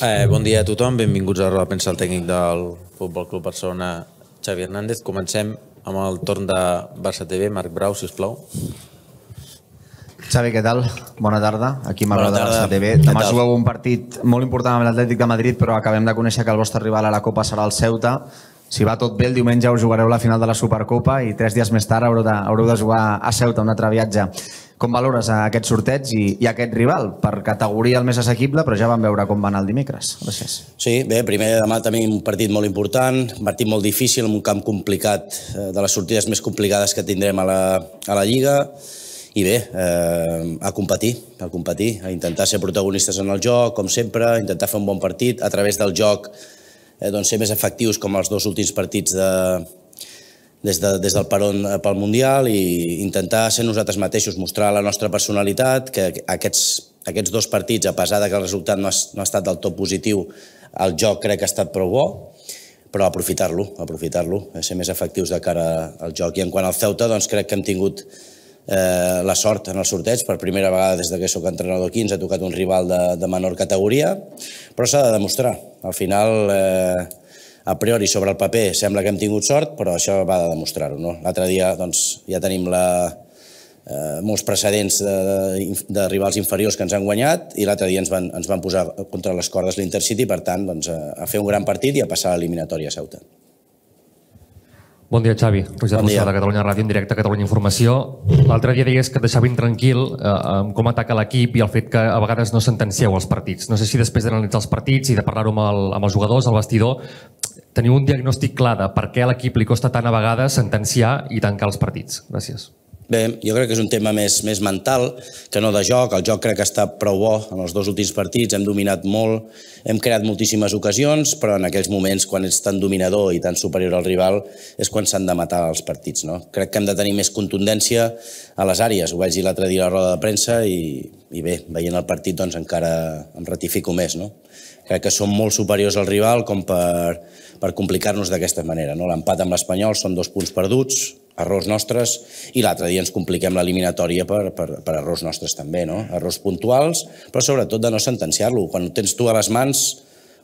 Eh, bon dia a tothom, benvinguts a la Pensa el Tècnic del Futbol Club Barcelona, Xavi Hernández. Comencem amb el torn de Barça TV, Marc Brau, si us plau. Xavi, què tal? Bona tarda. Aquí Marc de Barça TV. Demà jugueu un partit molt important amb l'Atlètic de Madrid, però acabem de conèixer que el vostre rival a la Copa serà el Ceuta. Si va tot bé, el diumenge us jugareu la final de la Supercopa i tres dies més tard haureu de, haureu de jugar a Ceuta, un altre viatge. Com valores aquest sorteig i, i aquest rival? Per categoria el més assequible, però ja vam veure com va anar el dimecres. Gràcies. Sí, bé, primer demà també un partit molt important, un partit molt difícil, en un camp complicat, eh, de les sortides més complicades que tindrem a la, a la Lliga. I bé, eh, a competir, a competir, a intentar ser protagonistes en el joc, com sempre, intentar fer un bon partit, a través del joc eh, doncs ser més efectius com els dos últims partits de, des, de, des del peron eh, pel Mundial i intentar ser nosaltres mateixos, mostrar la nostra personalitat, que aquests, aquests dos partits, a pesar de que el resultat no ha, no ha estat del tot positiu, el joc crec que ha estat prou bo, però aprofitar-lo, aprofitar-lo, eh, ser més efectius de cara al joc. I en quant al Ceuta, doncs crec que hem tingut eh, la sort en el sorteig, per primera vegada des que sóc entrenador 15 ha tocat un rival de, de menor categoria, però s'ha de demostrar. Al final, eh, a priori sobre el paper sembla que hem tingut sort, però això va de demostrar-ho. No? L'altre dia doncs, ja tenim la, eh, molts precedents de, de, de rivals inferiors que ens han guanyat i l'altre dia ens van, ens van posar contra les cordes l'Intercity, per tant, doncs, a, a fer un gran partit i a passar a l'eliminatòria a Ceuta. Bon dia, Xavi. Roger bon de Catalunya Ràdio, en directe a Catalunya Informació. L'altre dia deies que et deixava intranquil eh, amb com ataca l'equip i el fet que a vegades no sentencieu els partits. No sé si després d'analitzar els partits i de parlar-ho amb, el, amb els jugadors, al vestidor, teniu un diagnòstic clar de per què a l'equip li costa tant a vegades sentenciar i tancar els partits. Gràcies. Bé, jo crec que és un tema més, més mental que no de joc. El joc crec que està prou bo en els dos últims partits, hem dominat molt, hem creat moltíssimes ocasions, però en aquells moments quan ets tan dominador i tan superior al rival és quan s'han de matar els partits. No? Crec que hem de tenir més contundència a les àrees. Ho vaig dir l'altre dia a la roda de premsa i, i bé, veient el partit doncs encara em ratifico més. No? Crec que som molt superiors al rival com per, per complicar-nos d'aquesta manera. No? L'empat amb l'Espanyol són dos punts perduts, errors nostres, i l'altre dia ens compliquem l'eliminatòria per, per, per errors nostres també, no? errors puntuals, però sobretot de no sentenciar-lo. Quan ho tens tu a les mans,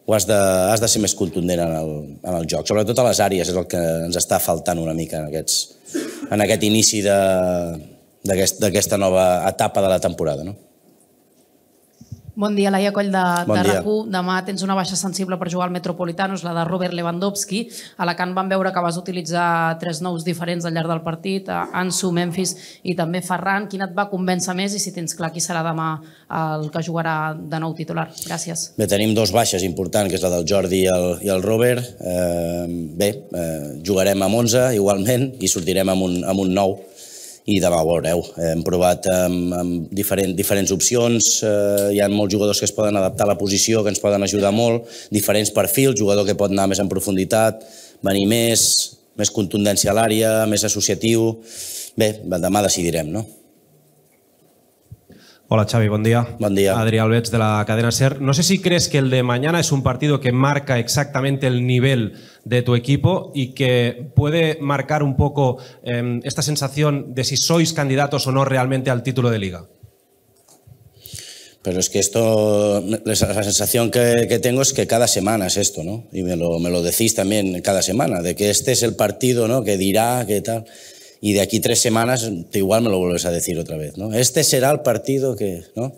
ho has de, has de ser més contundent en el, en el joc. Sobretot a les àrees és el que ens està faltant una mica en, aquests, en aquest inici d'aquesta aquest, nova etapa de la temporada. No? Bon dia, Laia Coll de, bon de RAC1. Demà tens una baixa sensible per jugar al Metropolitano, és la de Robert Lewandowski. A Can van veure que vas utilitzar tres nous diferents al llarg del partit, Ansu, Memphis i també Ferran. Quin et va convèncer més i si tens clar qui serà demà el que jugarà de nou titular? Gràcies. Bé, tenim dos baixes importants, que és la del Jordi i el, i el Robert. Eh, bé, eh, jugarem amb 11 igualment i sortirem amb un, amb un nou i demà ho veureu. Hem provat amb, amb diferent, diferents opcions, eh, hi ha molts jugadors que es poden adaptar a la posició, que ens poden ajudar molt, diferents perfils, jugador que pot anar més en profunditat, venir més, més contundència a l'àrea, més associatiu... Bé, demà decidirem, no? Hola Xavi, buen día. Buen día. Adri Alves de la cadena SER. No sé si crees que el de mañana es un partido que marca exactamente el nivel de tu equipo y que puede marcar un poco em, esta sensación de si sois candidatos o no realmente al título de liga. Pero es que esto, la sensación que, tengo es que cada semana es esto, ¿no? Y me lo, me lo decís también cada semana, de que este es el partido, ¿no? Que dirá, qué tal y de aquí tres semanas te igual me lo vuelves a decir otra vez, ¿no? Este será el partido que, ¿no?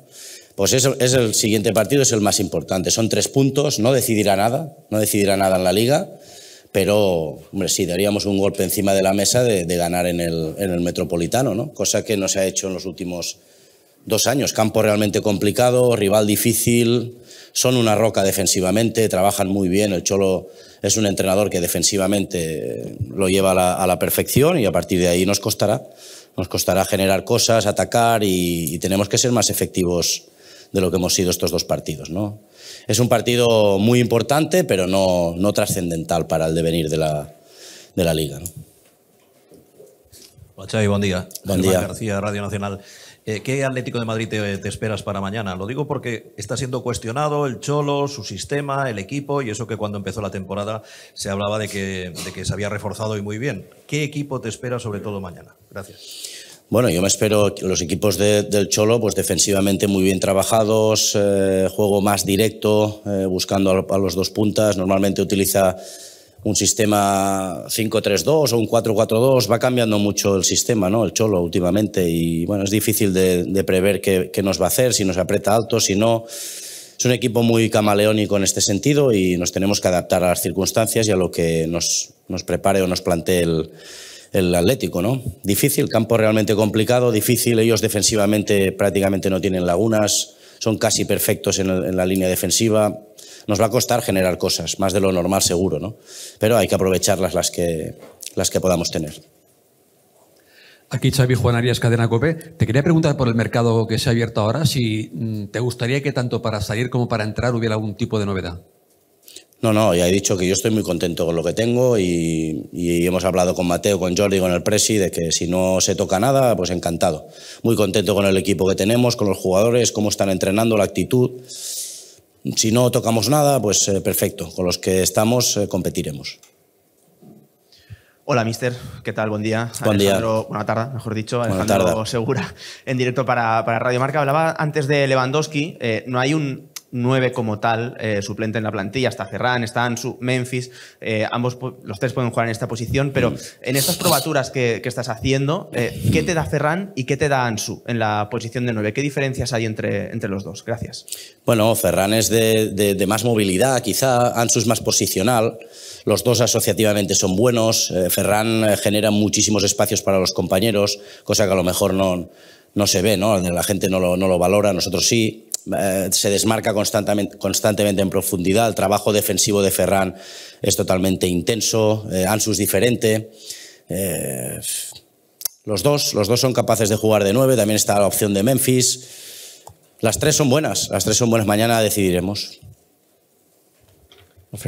Pues es, es el siguiente partido, es el más importante. Son tres puntos, no decidirá nada, no decidirá nada en la liga, pero, sí, daríamos un golpe encima de la mesa de, ganar en el, en el Metropolitano, ¿no? Cosa que no se ha hecho en los últimos dos años. Campo realmente complicado, rival difícil, son una roca defensivamente, trabajan muy bien. El Cholo es un entrenador que defensivamente eh, lo lleva a la, perfección y a partir de ahí nos costará. Nos costará generar cosas, atacar y, tenemos que ser más efectivos de lo que hemos sido estos dos partidos. ¿no? Es un partido muy importante, pero no, no trascendental para el devenir de la, liga. buen día. Buen día. García, Radio Nacional. Eh, ¿Qué Atlético de Madrid te, esperas para mañana? Lo digo porque está siendo cuestionado el Cholo, su sistema, el equipo y eso que cuando empezó la temporada se hablaba de que, de que se había reforzado y muy bien. ¿Qué equipo te espera sobre todo mañana? Gracias. Bueno, yo me espero los equipos del Cholo, pues defensivamente muy bien trabajados, eh, juego más directo, eh, buscando a, a, los dos puntas. Normalmente utiliza un sistema 5-3-2 o un 4-4-2, va cambiando mucho el sistema, ¿no? El Cholo últimamente y bueno, es difícil de, prever qué, nos va a hacer, si nos aprieta alto, si no. Es un equipo muy camaleónico en este sentido y nos tenemos que adaptar a las circunstancias y a lo que nos, prepare o nos plantee el, Atlético, ¿no? Difícil, campo realmente complicado, difícil. Ellos defensivamente prácticamente no tienen lagunas, son casi perfectos en la línea defensiva. Nos va a costar generar cosas, más de lo normal seguro, ¿no? Pero hay que aprovecharlas las que, las que podamos tener. Aquí Xavi Juan Arias, Cadena Cope. Te quería preguntar por el mercado que se ha abierto ahora, si mm, te gustaría que tanto para salir como para entrar hubiera algún tipo de novedad. No, no, ya he dicho que yo estoy muy contento con lo que tengo y, y, hemos hablado con Mateo, con Jordi, con el Presi, de que si no se toca nada, pues encantado. Muy contento con el equipo que tenemos, con los jugadores, cómo están entrenando, la actitud. Si no tocamos nada, pues eh, perfecto. Con los que estamos eh, competiremos. Hola, mister. ¿Qué tal? Buen día. Buen día. Buena tarde, mejor dicho. Alejandro Segura, en directo para, Radio Marca. Hablaba antes de Lewandowski. Eh, no hay un nueve como tal eh, suplente en la plantilla. Está Ferran, está Ansu, Memphis. Eh, ambos, los tres pueden jugar en esta posición, pero en estas probaturas que, estás haciendo, eh, ¿qué te da Ferran y qué te da Ansu en la posición de nueve? ¿Qué diferencias hay entre, entre los dos? Gracias. Bueno, Ferran es de, más movilidad, quizá. Ansu es más posicional. Los dos asociativamente son buenos. Ferran genera muchísimos espacios para los compañeros, cosa que a lo mejor no, no se ve, ¿no? La gente no lo, no lo valora, nosotros sí. Eh, se desmarca constantemente, en profundidad, el trabajo defensivo de Ferran es totalmente intenso, eh, Ansu es diferente. Eh, los, dos, los dos son capaces de jugar de nueve, también está la opción de Memphis. Las tres son buenas, las tres son buenas, mañana decidiremos.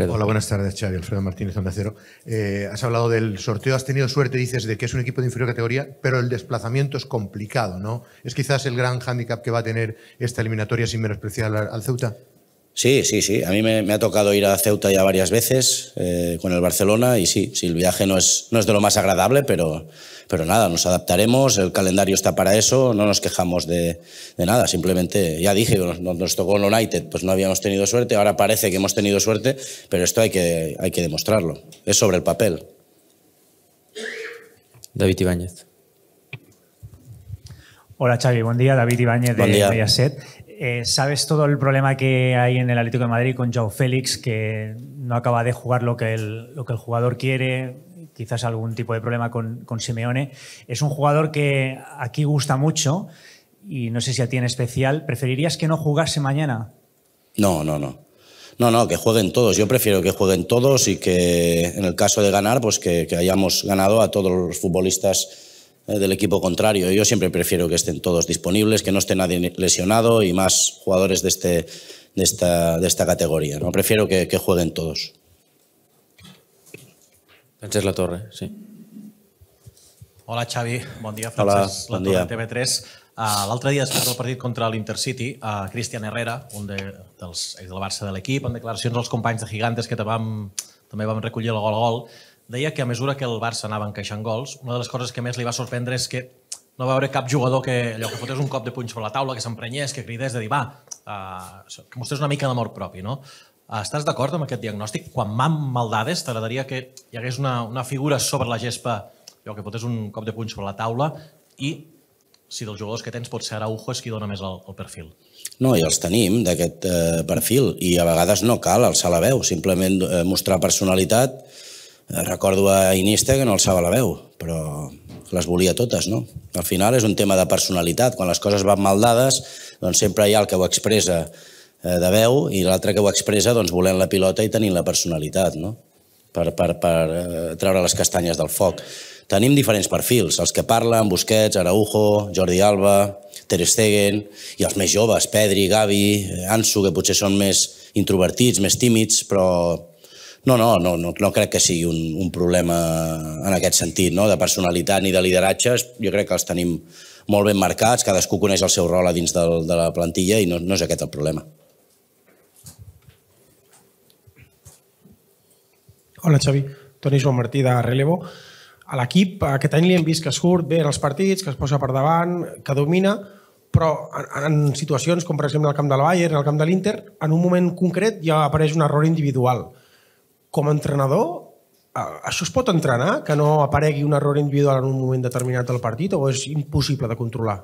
Hola, buenas tardes, Xavi. Alfredo Martínez, Onda Cero. Eh, has hablado del sorteo, has tenido suerte, dices, de que es un equipo de inferior categoría, pero el desplazamiento es complicado, ¿no? ¿Es quizás el gran hándicap que va a tener esta eliminatoria sin menospreciar al Ceuta? Sí, sí, sí. A mí me, ha tocado ir a Ceuta ya varias veces eh, con el Barcelona y sí, sí el viaje no es, no es de lo más agradable, pero, pero nada, nos adaptaremos, el calendario está para eso, no nos quejamos de, nada, simplemente, ya dije, nos, nos, tocó el United, pues no habíamos tenido suerte, ahora parece que hemos tenido suerte, pero esto hay que, hay que demostrarlo, es sobre el papel. David Ibáñez. Hola Xavi, buen día. David Ibáñez de Mediaset. Eh, sabes todo el problema que hay en el Atlético de Madrid con Joao Félix, que no acaba de jugar lo que el, jugador quiere, quizás algún tipo de problema con, Simeone. Es un jugador que aquí gusta mucho y no sé si a ti en especial. ¿Preferirías que no jugase mañana? No, no, no. No, no, que jueguen todos. Yo prefiero que jueguen todos y que en el caso de ganar, pues que, que hayamos ganado a todos los futbolistas Eh, del equipo contrario. Yo siempre prefiero que estén todos disponibles, que no esté nadie lesionado y más jugadores de, este, de, esta, de esta categoría. ¿no? Prefiero que, que jueguen todos. Francesc La Torre, sí. Hola Xavi, bon dia. Francesc Hola, bon dia. TV3. Ah, l'altre dia, després del partit contra l'Intercity, a ah, Cristian Herrera, un de, dels ex del Barça de l'equip, en declaracions als companys de Gigantes que te vam, també vam recollir el gol a gol, deia que a mesura que el Barça anava encaixant gols, una de les coses que més li va sorprendre és que no va veure cap jugador que allò que fotés un cop de punx per la taula, que s'emprenyés, que cridés, de dir, va, uh, que mostrés una mica d'amor propi, no? Uh, estàs d'acord amb aquest diagnòstic? Quan m'han maldades, t'agradaria que hi hagués una, una figura sobre la gespa, allò que fotés un cop de punx per la taula, i si dels jugadors que tens pot ser Araujo és qui dona més el, el perfil. No, i els tenim d'aquest eh, perfil, i a vegades no cal alçar la veu, simplement eh, mostrar personalitat, Eh, recordo a Iniesta que no alçava la veu, però les volia totes, no? Al final és un tema de personalitat. Quan les coses van mal dades, doncs sempre hi ha el que ho expressa eh, de veu i l'altre que ho expressa doncs, volent la pilota i tenint la personalitat, no? per, per, per eh, treure les castanyes del foc. Tenim diferents perfils, els que parlen, Busquets, Araujo, Jordi Alba, Ter Stegen, i els més joves, Pedri, Gavi, Ansu, que potser són més introvertits, més tímids, però no, no, no, no, no crec que sigui un, un problema en aquest sentit, no? de personalitat ni de lideratges. Jo crec que els tenim molt ben marcats, cadascú coneix el seu rol a dins del, de la plantilla i no, no és aquest el problema. Hola, Xavi. Toni Joan Martí, de Relevo. A l'equip aquest any li hem vist que surt bé en els partits, que es posa per davant, que domina, però en, en situacions com, per exemple, el camp del Bayern, el camp de l'Inter, en un moment concret ja apareix un error individual com a entrenador, això es pot entrenar, que no aparegui un error individual en un moment determinat del partit o és impossible de controlar?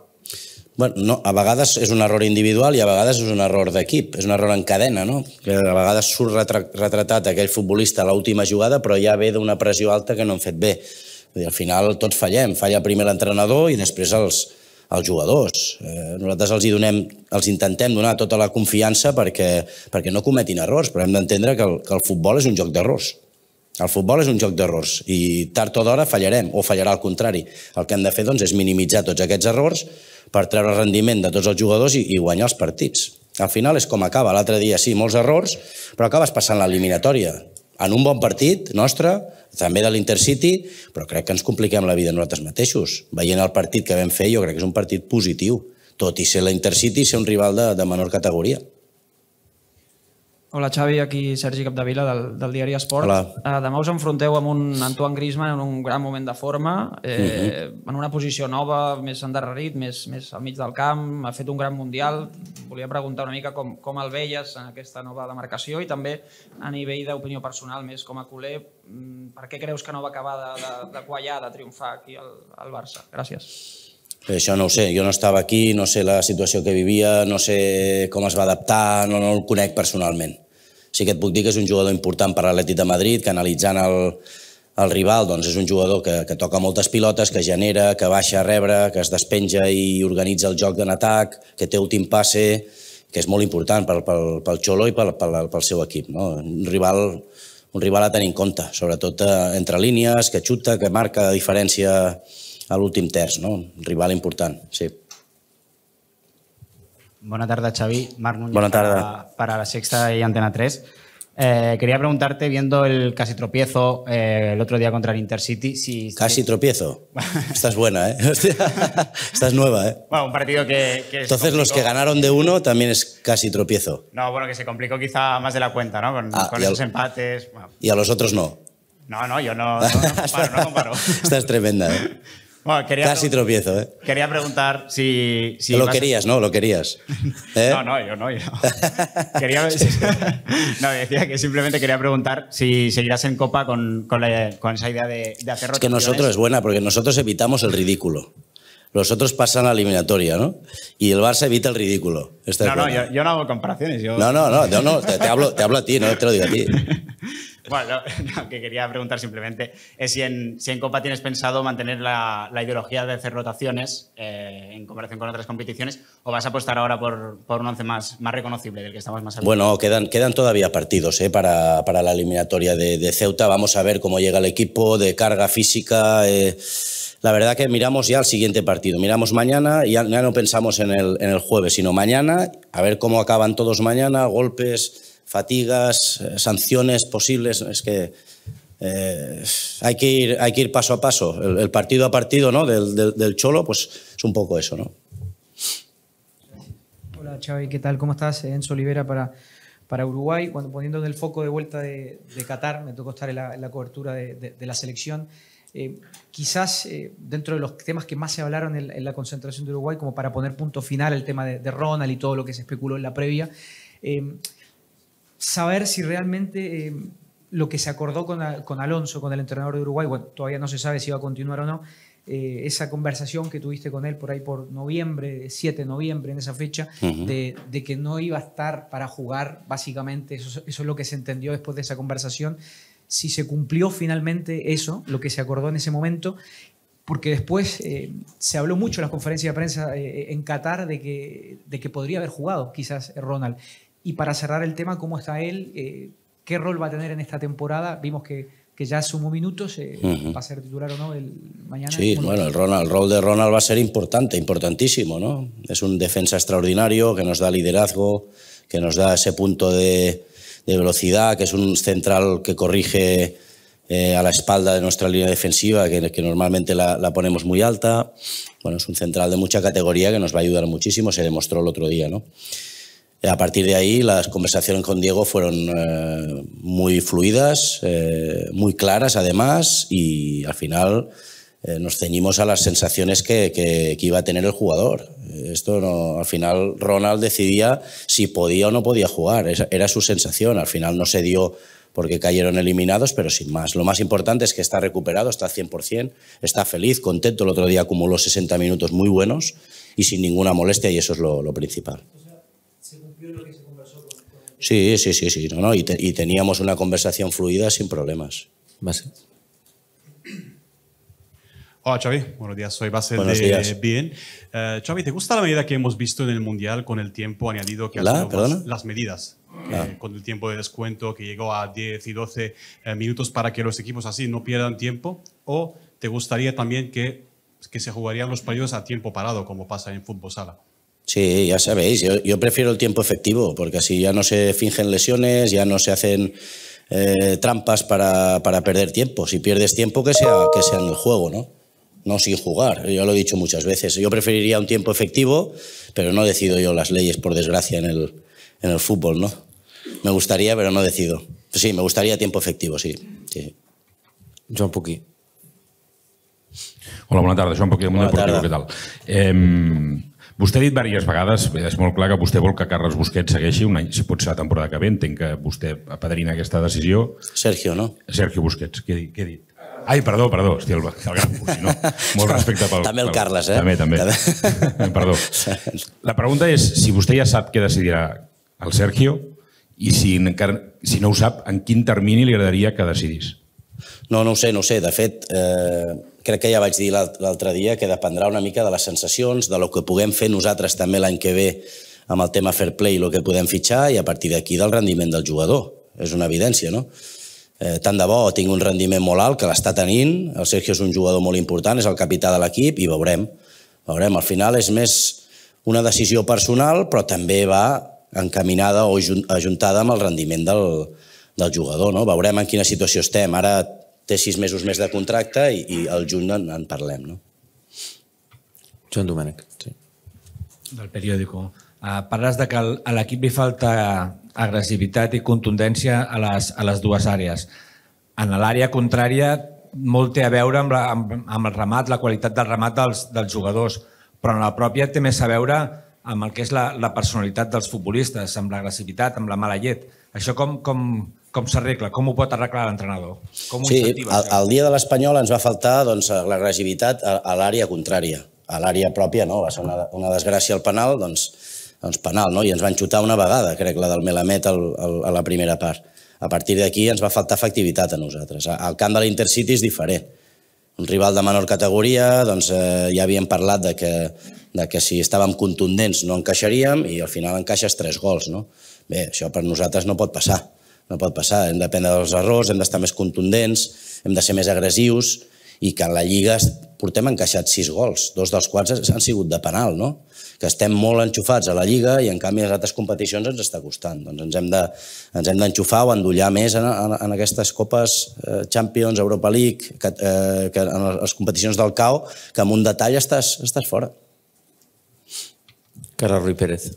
Bueno, no, a vegades és un error individual i a vegades és un error d'equip, és un error en cadena, no? que a vegades surt retratat aquell futbolista a l'última jugada però ja ve d'una pressió alta que no han fet bé. Vull dir, al final tots fallem, falla primer l'entrenador i després els, als jugadors. Eh, nosaltres els hi donem, els intentem donar tota la confiança perquè, perquè no cometin errors, però hem d'entendre que, el, que el futbol és un joc d'errors. El futbol és un joc d'errors i tard o d'hora fallarem, o fallarà al contrari. El que hem de fer doncs, és minimitzar tots aquests errors per treure el rendiment de tots els jugadors i, i guanyar els partits. Al final és com acaba. L'altre dia sí, molts errors, però acabes passant l'eliminatòria en un bon partit nostre, també de l'Intercity, però crec que ens compliquem la vida nosaltres mateixos. Veient el partit que vam fer, jo crec que és un partit positiu, tot i ser l'Intercity ser un rival de, de menor categoria. Hola Xavi, aquí Sergi Capdevila del, del diari Esport. Hola. Uh, demà us enfronteu amb un Antoine Griezmann en un gran moment de forma, eh, uh mhm. -huh. en una posició nova, més endarrerit, més, més al mig del camp, ha fet un gran Mundial. Volia preguntar una mica com, com el veies en aquesta nova demarcació i també a nivell d'opinió personal, més com a culer, mm, per què creus que no va acabar de, de, de quallar, de triomfar aquí al, al Barça? Gràcies. Però això no ho sé, jo no estava aquí, no sé la situació que vivia, no sé com es va adaptar, no, no el conec personalment sí que et puc dir que és un jugador important per a l'Atlètic de Madrid, que analitzant el, el rival doncs és un jugador que, que toca moltes pilotes, que genera, que baixa a rebre, que es despenja i organitza el joc en atac, que té últim passe, que és molt important pel, pel, pel Xolo i pel, pel, pel seu equip. No? Un rival un rival a tenir en compte, sobretot eh, entre línies, que xuta, que marca diferència a l'últim terç, no? un rival important, sí. Buenas tardes, Xavi. Mar Núñez Buenas tardes. Para, la Sexta y Antena 3. Eh, quería preguntarte, viendo el casi tropiezo eh, el otro día contra el Intercity, si... Casi tropiezo. Estás buena, ¿eh? Estás nueva, ¿eh? Bueno, un partido que... Entonces los que ganaron de uno también es casi tropiezo. No, bueno, que se complicó quizá más de la cuenta, ¿no? Con, ah, esos empates. Y a los otros no. No, no, yo no, no, no comparo, no comparo. Estás tremenda, ¿eh? Casi tropiezo, ¿eh? Quería preguntar si... si lo querías, ¿no? Lo querías. ¿Eh? No, no, yo no. Yo quería... no, decía que simplemente quería preguntar si seguirás en Copa con, esa idea de, de hacer Es que nosotros es buena, porque nosotros evitamos el ridículo los otros pasan a la eliminatoria, ¿no? Y el Barça evita el ridículo. no, no, yo, no hago comparaciones. No, no, no, no hablo, te hablo a ti, no te lo digo a ti. Bueno, lo, que quería preguntar simplemente es eh, si en, si en Copa tienes pensado mantener la, ideología de hacer rotaciones eh, en comparación con otras competiciones o vas a apostar ahora por, un once más, más reconocible del que estamos más Bueno, quedan, quedan todavía partidos eh, para, para, la eliminatoria de, Ceuta. Vamos a ver cómo llega el equipo de carga física. la verdad que miramos ya al siguiente partido. Miramos mañana y ya, no pensamos en el, en el jueves, sino mañana, a ver cómo acaban todos mañana, golpes fatigas, eh, sanciones posibles. Es que eh, hay, que ir, hay que ir paso a paso. El, partido a partido ¿no? Del, Cholo, pues es un poco eso. ¿no? Hola Chávez, ¿qué tal? ¿Cómo estás? Enzo Olivera para, para Uruguay. Cuando poniendo en el foco de vuelta de, Qatar, me tocó estar en la, cobertura de, la selección. Eh, quizás dentro de los temas que más se hablaron en, la concentración de Uruguay, como para poner punto final el tema de, Ronald y todo lo que se especuló en la previa, saber si realmente eh, lo que se acordó con, Alonso, con el entrenador de Uruguay, bueno, todavía no se sabe si va a continuar o no, eh, esa conversación que tuviste con él por ahí por noviembre, 7 de noviembre, en esa fecha, de, que no iba a estar para jugar, básicamente, eso, es lo que se entendió después de esa conversación, si se cumplió finalmente eso, lo que se acordó en ese momento, porque después eh, se habló mucho en las conferencias de prensa en Qatar de que, de que podría haber jugado quizás Ronald. Y para cerrar el tema, ¿cómo está él? Eh, ¿Qué rol va a tener en esta temporada? Vimos que, que ya sumó minutos, eh, va a ser titular o no el mañana. Sí, bueno, el, Ronald, el rol de Ronald va a ser importante, importantísimo, ¿no? Es un defensa extraordinario que nos da liderazgo, que nos da ese punto de, de velocidad, que es un central que corrige eh, a la espalda de nuestra línea defensiva, que, que normalmente la, la, ponemos muy alta. Bueno, es un central de mucha categoría que nos va a ayudar muchísimo, se demostró el otro día, ¿no? Eh, a partir de ahí, las conversaciones con Diego fueron eh, muy fluidas, eh, muy claras además, y al final nos ceñimos a las sensaciones que, iba a tener el jugador. Esto al final Ronald decidía si podía o no podía jugar, era su sensación, al final no se dio porque cayeron eliminados, pero sin más. Lo más importante es que está recuperado, está al 100%, está feliz, contento. El otro día acumuló 60 minutos muy buenos y sin ninguna molestia, y eso es lo principal. Sí, sí, sí, sí. No, no, y, teníamos una conversación fluida sin problemas. Hola Xavi, buenos días, soy Basel de Bien. Eh, ¿te gusta la medida que hemos visto en el Mundial con el tiempo añadido que ha pues, las medidas? Ah. Eh, con el tiempo de descuento que llegó a 10 y 12 eh, minutos para que los equipos así no pierdan tiempo? ¿O te gustaría también que, que se jugarían los partidos a tiempo parado, como pasa en fútbol sala? Sí, ya sabéis, yo, prefiero el tiempo efectivo, porque así ya no se fingen lesiones, ya no se hacen eh, trampas para, perder tiempo. Si pierdes tiempo, que sea, que sea en el juego, ¿no? No sin jugar, yo lo he dicho muchas veces. Yo preferiría un tiempo efectivo, pero no decido yo las leyes, por desgracia, en el, en el fútbol, ¿no? Me gustaría, pero no decido. Sí, me gustaría tiempo efectivo, sí. Joan Hola, buenas tardes. Joan Mundo ¿qué tal? Em, Vostè ha dit diverses vegades, és molt clar que vostè vol que Carles Busquets segueixi un any, si pot ser la temporada que ve, entenc que vostè apadrina aquesta decisió. Sergio, no? Sergio Busquets, què, he, què he dit? Ai, perdó, perdó, hòstia, el, el gran Busi, no? Molt respecte pel... també el pel, Carles, eh? També, també. també. perdó. La pregunta és si vostè ja sap què decidirà el Sergio i si, si no ho sap, en quin termini li agradaria que decidís? No, no ho sé, no ho sé. De fet, eh, crec que ja vaig dir l'altre dia que dependrà una mica de les sensacions, de lo que puguem fer nosaltres també l'any que ve amb el tema fair play, el que podem fitxar i a partir d'aquí del rendiment del jugador. És una evidència, no? Eh, tant de bo tinc un rendiment molt alt, que l'està tenint, el Sergio és un jugador molt important, és el capità de l'equip i veurem. Veurem, al final és més una decisió personal, però també va encaminada o ajuntada amb el rendiment del, del jugador. No? Veurem en quina situació estem. Ara té sis mesos més de contracte i, i el juny en, en parlem. No? Joan Domènech. Sí. Del periòdico. Uh, parles de que a l'equip li falta agressivitat i contundència a les, a les dues àrees. En l'àrea contrària, molt té a veure amb, la, amb, amb el remat, la qualitat del remat dels, dels jugadors, però en la pròpia té més a veure amb el que és la, la personalitat dels futbolistes, amb l'agressivitat, amb la mala llet. Això com, com, com s'arregla? Com ho pot arreglar l'entrenador? Com ho sí, El, el dia de l'Espanyol ens va faltar doncs, l'agressivitat a, a l'àrea contrària, a l'àrea pròpia, no? va ser una, una desgràcia al penal, doncs, doncs penal, no? i ens van xutar una vegada, crec, la del Melamet al, al, a la primera part. A partir d'aquí ens va faltar efectivitat a nosaltres. Al camp de l'Intercity és diferent. Un rival de menor categoria, doncs eh, ja havíem parlat de que, de que si estàvem contundents no encaixaríem i al final encaixes tres gols, no? Bé, això per nosaltres no pot passar no pot passar. Hem d'aprendre dels errors, hem d'estar més contundents, hem de ser més agressius i que a la Lliga portem encaixats sis gols, dos dels quals han sigut de penal, no? que estem molt enxufats a la Lliga i en canvi a les altres competicions ens està costant. Doncs ens hem de, ens hem o endollar més en, en, en aquestes copes eh, Champions, Europa League, que, eh, que en les competicions del CAO, que amb un detall estàs, estàs fora. Carles Rui Pérez.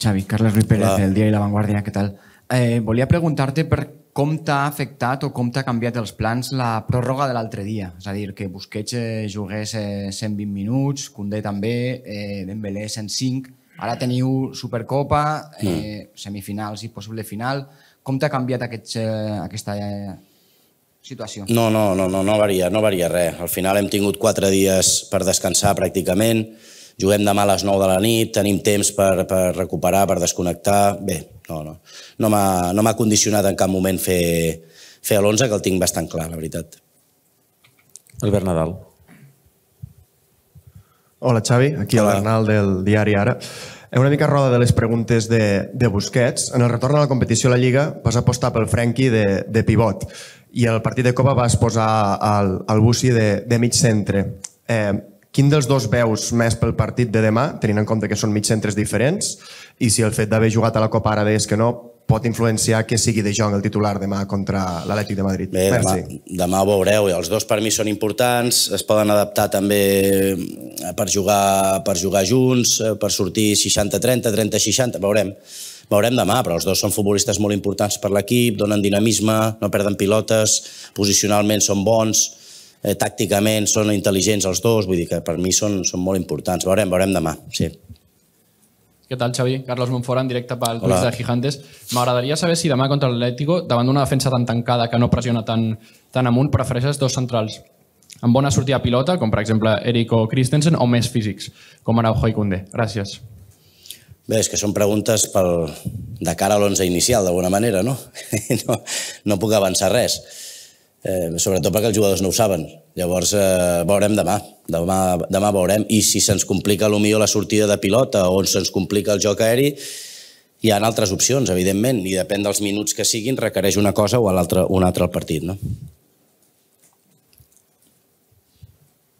Xavi, Carles Ruiz Pérez, del Dia i La Vanguardia, què tal? Eh, volia preguntar-te per com t'ha afectat o com t'ha canviat els plans la pròrroga de l'altre dia. És a dir, que Busquets eh, jugués 120 eh, minuts, Condé també, eh, Dembélé 105. Ara teniu Supercopa, eh, mm. semifinals i possible final. Com t'ha canviat aquest, eh, aquesta eh, situació? No, no, no, no, no varia, no varia res. Al final hem tingut quatre dies per descansar pràcticament juguem demà a les 9 de la nit, tenim temps per, per recuperar, per desconnectar... Bé, no, no, no m'ha no condicionat en cap moment fer, fer l'11, que el tinc bastant clar, la veritat. Albert Nadal. Hola, Xavi. Aquí Hola. Bernal del diari Ara. Una mica roda de les preguntes de, de Busquets. En el retorn a la competició a la Lliga vas apostar pel Frenkie de, de pivot i el partit de Copa vas posar al, al Bussi de, de mig centre. Eh, quin dels dos veus més pel partit de demà, tenint en compte que són mig centres diferents, i si el fet d'haver jugat a la Copa ara és que no, pot influenciar que sigui De Jong el titular demà contra l'Atlètic de Madrid. Bé, demà, demà ho veureu. Els dos per mi són importants, es poden adaptar també eh, per jugar, per jugar junts, eh, per sortir 60-30, 30-60, veurem. Veurem demà, però els dos són futbolistes molt importants per l'equip, donen dinamisme, no perden pilotes, posicionalment són bons eh, tàcticament són intel·ligents els dos, vull dir que per mi són, són molt importants. Veurem, veurem demà, sí. Què tal, Xavi? Carlos Monfort, en directe pel Twitch de Gigantes. M'agradaria saber si demà contra l'Atlético, davant d'una defensa tan tancada que no pressiona tan, tan amunt, prefereixes dos centrals amb bona sortida de pilota, com per exemple Eric o Christensen, o més físics, com Araujo i Koundé. Gràcies. Bé, és que són preguntes pel, de cara a l'11 inicial, d'alguna manera, no? no? No puc avançar res. Eh, sobretot perquè els jugadors no ho saben. Llavors, eh, veurem demà. Demà, demà veurem. I si se'ns complica millor la sortida de pilota o se'ns complica el joc aeri, hi ha altres opcions, evidentment, i depèn dels minuts que siguin, requereix una cosa o l'altra un altre al partit. No?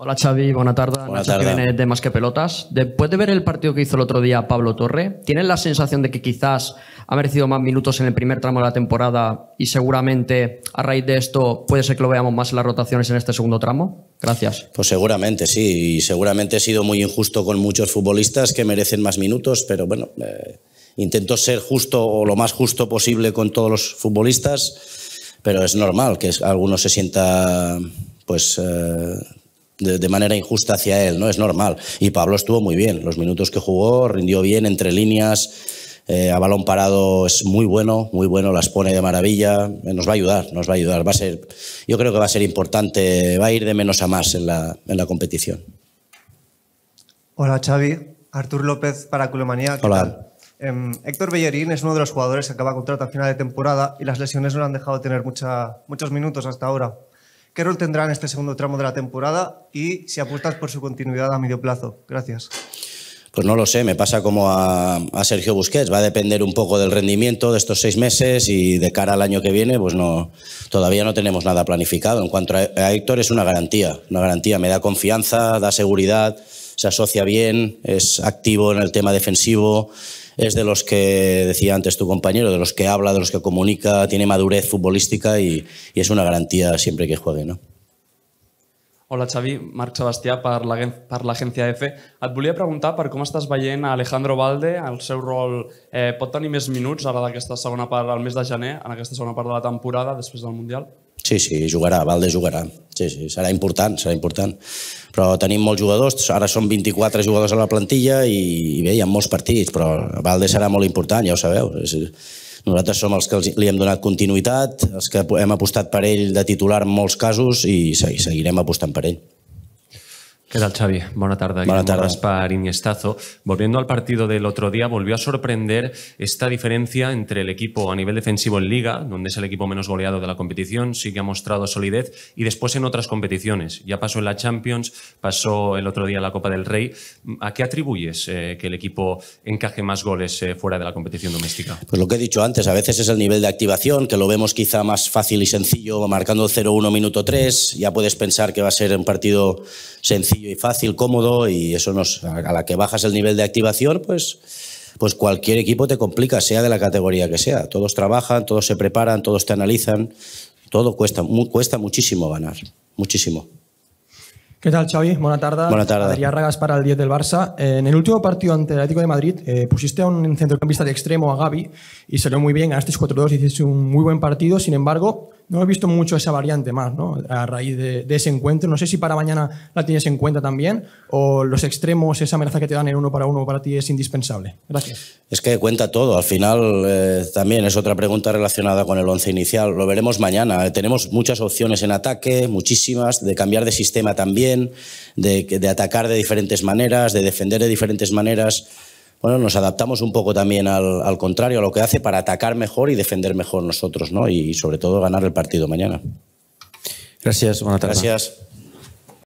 Hola Xavi, buena tarde. Buenas tardes. de Más que Pelotas. Después de ver el partido que hizo el otro día Pablo Torre, ¿tienes la sensación de que quizás ha merecido más minutos en el primer tramo de la temporada y seguramente a raíz de esto puede ser que lo veamos más en las rotaciones en este segundo tramo? Gracias. Pues seguramente sí, y seguramente he sido muy injusto con muchos futbolistas que merecen más minutos, pero bueno, eh, intento ser justo o lo más justo posible con todos los futbolistas, pero es normal que alguno se sienta pues eh, de, manera injusta hacia él, ¿no? Es normal. Y Pablo estuvo muy bien. Los minutos que jugó, rindió bien entre líneas. Eh, a balón parado es muy bueno, muy bueno, las pone de maravilla. Eh, nos va a ayudar, nos va a ayudar. Va a ser, yo creo que va a ser importante, va a ir de menos a más en la, en la competición. Hola Xavi, Artur López para Culomanía. Hola. Em, Héctor Bellerín es uno de los jugadores que acaba contrato a final de temporada y las lesiones no le han dejado tener mucha, muchos minutos hasta ahora. ¿Qué rol tendrá en este segundo tramo de la temporada y si apuestas por su continuidad a medio plazo? Gracias. Pues no lo sé, me pasa como a, Sergio Busquets, va a depender un poco del rendimiento de estos seis meses y de cara al año que viene, pues no, todavía no tenemos nada planificado. En cuanto a, Héctor es una garantía, una garantía, me da confianza, da seguridad, se asocia bien, es activo en el tema defensivo, es de los que decía antes tu compañero, de los que habla, de los que comunica, tiene madurez futbolística y, y es una garantía siempre que juegue. No? Hola Xavi, Marc Sebastià per la per l'agència EFE. Et volia preguntar per com estàs veient a Alejandro Valde, el seu rol eh, pot tenir més minuts ara d'aquesta segona part, al mes de gener, en aquesta segona part de la temporada, després del Mundial? Sí, sí, jugarà, Valde jugarà. Sí, sí, serà important, serà important. Però tenim molts jugadors, ara són 24 jugadors a la plantilla i, bé, hi ha molts partits, però Valde serà molt important, ja ho sabeu. Nosaltres som els que els, li hem donat continuïtat, els que hem apostat per ell de titular en molts casos i seguirem apostant per ell. ¿Qué tal, Xavi? Buenas tardes Buenas tardes Gaspar Iniestazo. Volviendo al partido del otro día, volvió a sorprender esta diferencia entre el equipo a nivel defensivo en Liga, donde es el equipo menos goleado de la competición, sí que ha mostrado solidez, y después en otras competiciones. Ya pasó en la Champions, pasó el otro día en la Copa del Rey. ¿A qué atribuyes eh, que el equipo encaje más goles eh, fuera de la competición doméstica? Pues lo que he dicho antes, a veces es el nivel de activación, que lo vemos quizá más fácil y sencillo, marcando 0-1 minuto 3, ya puedes pensar que va a ser un partido sencillo y fácil, cómodo, y eso nos, a la que bajas el nivel de activación, pues, pues cualquier equipo te complica, sea de la categoría que sea. Todos trabajan, todos se preparan, todos te analizan, todo cuesta, cuesta muchísimo ganar, muchísimo. ¿Qué tal, Xavi? Buenas tardes. Adrián Ragas para el 10 del Barça. en el último partido ante el Atlético de Madrid eh, pusiste a un centrocampista de extremo, a Gaby, y salió muy bien, A este 4-2, hiciste un muy buen partido. Sin embargo, no he visto mucho esa variante más, ¿no? A raíz de, ese encuentro. No sé si para mañana la tienes en cuenta también, o los extremos, esa amenaza que te dan en uno para uno, para ti es indispensable. Gracias. Es que cuenta todo. Al final, eh, también es otra pregunta relacionada con el once inicial. Lo veremos mañana. Eh, tenemos muchas opciones en ataque, muchísimas, de cambiar de sistema también, de atacar de diferentes maneras, de defender de diferentes maneras bueno, nos adaptamos un poco también al, contrario, a lo que hace para atacar mejor y defender mejor nosotros, ¿no? Y, sobre todo ganar el partido mañana. Gracias, buenas tardes. Gracias.